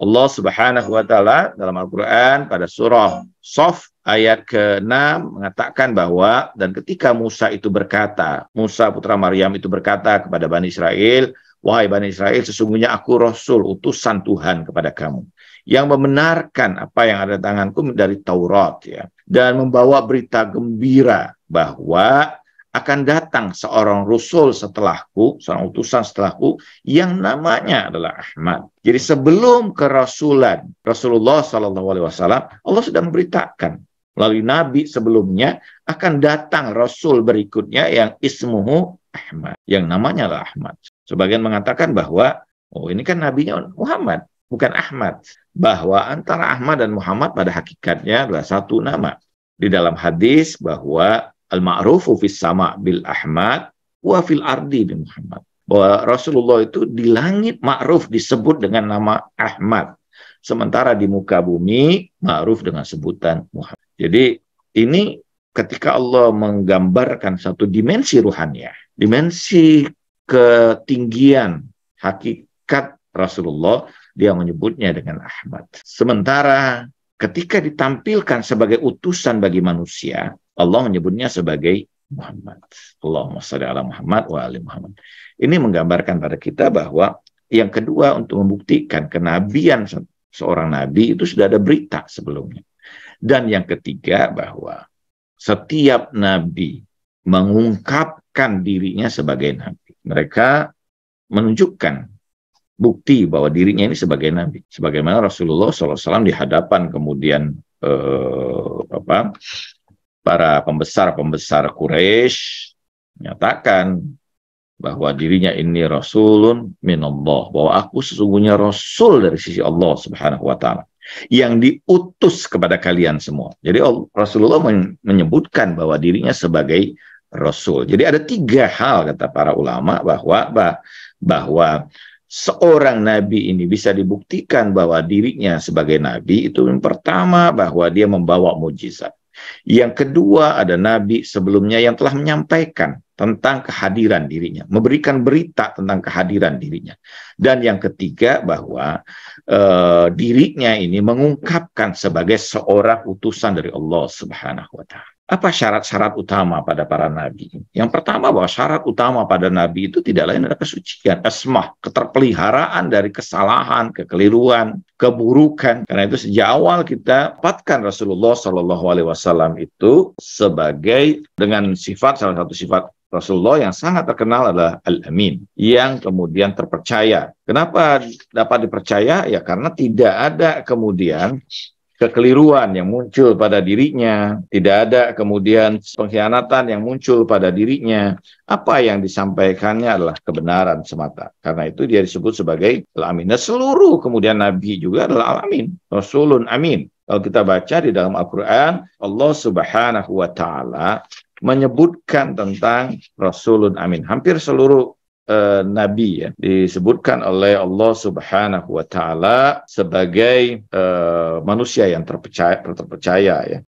Allah Subhanahu wa taala dalam Al-Qur'an pada surah Sof ayat ke-6 mengatakan bahwa dan ketika Musa itu berkata, Musa putra Maryam itu berkata kepada Bani Israel, "Wahai Bani Israel, sesungguhnya aku rasul utusan Tuhan kepada kamu yang membenarkan apa yang ada di tanganku dari Taurat ya dan membawa berita gembira bahwa akan datang seorang rasul setelahku, seorang utusan setelahku yang namanya adalah Ahmad. Jadi sebelum kerasulan Rasulullah Shallallahu Alaihi Wasallam, Allah sudah memberitakan melalui nabi sebelumnya akan datang rasul berikutnya yang ismuhu Ahmad, yang namanya adalah Ahmad. Sebagian mengatakan bahwa oh ini kan nabinya Muhammad, bukan Ahmad. Bahwa antara Ahmad dan Muhammad pada hakikatnya adalah satu nama. Di dalam hadis bahwa al-ma'ruf ufis sama bil ahmad wa fil ardi bin Muhammad. Bahwa Rasulullah itu di langit ma'ruf disebut dengan nama Ahmad. Sementara di muka bumi ma'ruf dengan sebutan Muhammad. Jadi ini ketika Allah menggambarkan satu dimensi ruhannya, dimensi ketinggian hakikat Rasulullah, dia menyebutnya dengan Ahmad. Sementara ketika ditampilkan sebagai utusan bagi manusia, Allah menyebutnya sebagai Muhammad. Allah salli ala Muhammad wa ali Muhammad. Ini menggambarkan pada kita bahwa yang kedua untuk membuktikan kenabian seorang nabi itu sudah ada berita sebelumnya. Dan yang ketiga bahwa setiap nabi mengungkapkan dirinya sebagai nabi. Mereka menunjukkan bukti bahwa dirinya ini sebagai nabi. Sebagaimana Rasulullah SAW di hadapan kemudian eh, apa para pembesar-pembesar Quraisy menyatakan bahwa dirinya ini rasulun minallah bahwa aku sesungguhnya rasul dari sisi Allah Subhanahu wa taala yang diutus kepada kalian semua. Jadi Rasulullah menyebutkan bahwa dirinya sebagai rasul. Jadi ada tiga hal kata para ulama bahwa bahwa seorang nabi ini bisa dibuktikan bahwa dirinya sebagai nabi itu yang pertama bahwa dia membawa mujizat. Yang kedua ada nabi sebelumnya yang telah menyampaikan tentang kehadiran dirinya, memberikan berita tentang kehadiran dirinya. Dan yang ketiga bahwa uh, dirinya ini mengungkapkan sebagai seorang utusan dari Allah Subhanahu wa apa syarat-syarat utama pada para nabi? Yang pertama bahwa syarat utama pada nabi itu tidak lain adalah kesucian, esmah, keterpeliharaan dari kesalahan, kekeliruan, keburukan. Karena itu sejak awal kita patkan Rasulullah Shallallahu Alaihi Wasallam itu sebagai dengan sifat salah satu sifat Rasulullah yang sangat terkenal adalah Al-Amin, yang kemudian terpercaya. Kenapa dapat dipercaya? Ya karena tidak ada kemudian kekeliruan yang muncul pada dirinya, tidak ada kemudian pengkhianatan yang muncul pada dirinya. Apa yang disampaikannya adalah kebenaran semata. Karena itu dia disebut sebagai al-amin. seluruh kemudian nabi juga adalah al Rasulun amin. Kalau kita baca di dalam Al-Qur'an, Allah Subhanahu wa taala menyebutkan tentang Rasulun amin. Hampir seluruh uh, nabi ya disebutkan oleh Allah Subhanahu wa taala sebagai uh, manusia yang terpercaya terpercaya ya